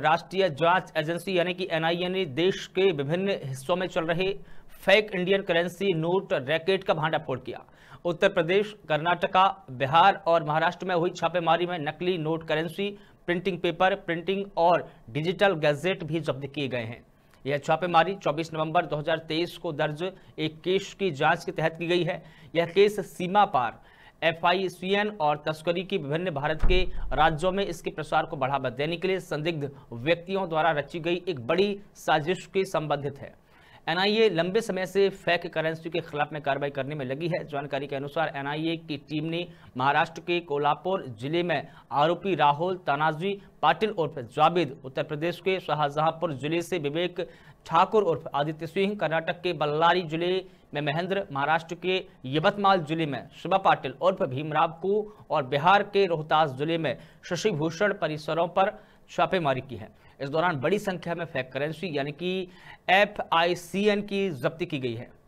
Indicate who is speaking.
Speaker 1: राष्ट्रीय जांच एजेंसी यानी कि एनआईए ने देश के विभिन्न हिस्सों में चल रहे fake Indian currency note racket का भांडाफोड़ किया उत्तर प्रदेश कर्नाटका बिहार और महाराष्ट्र में हुई छापेमारी में नकली note currency printing paper printing और डिजिटल गैजेट भी जब्त किए गए हैं यह छापेमारी 24 नवंबर 2023 को दर्ज एक केस की जांच के तहत की गई है यह केस सीमा पार एफ और तस्करी की विभिन्न भारत के राज्यों में इसके प्रसार को बढ़ावा देने के लिए संदिग्ध व्यक्तियों द्वारा रची गई एक बड़ी साजिश के संबंधित है एनआईए लंबे समय से फेक करेंसी के खिलाफ में कार्रवाई करने में लगी है जानकारी के अनुसार एनआईए की टीम ने महाराष्ट्र के कोल्हापुर जिले में आरोपी राहुल तानाजी पाटिल उर्फ जावेद उत्तर प्रदेश के शाहजहांपुर जिले से विवेक ठाकुर उर्फ आदित्य सिंह कर्नाटक के बल्लारी जिले में महेंद्र महाराष्ट्र के यवतमाल जिले में शुभा पाटिल उर्फ भीमराव को और बिहार के रोहतास जिले में शशिभूषण परिसरों पर छापेमारी की है इस दौरान बड़ी संख्या में फेक करेंसी यानी कि एफ की जब्ती की गई है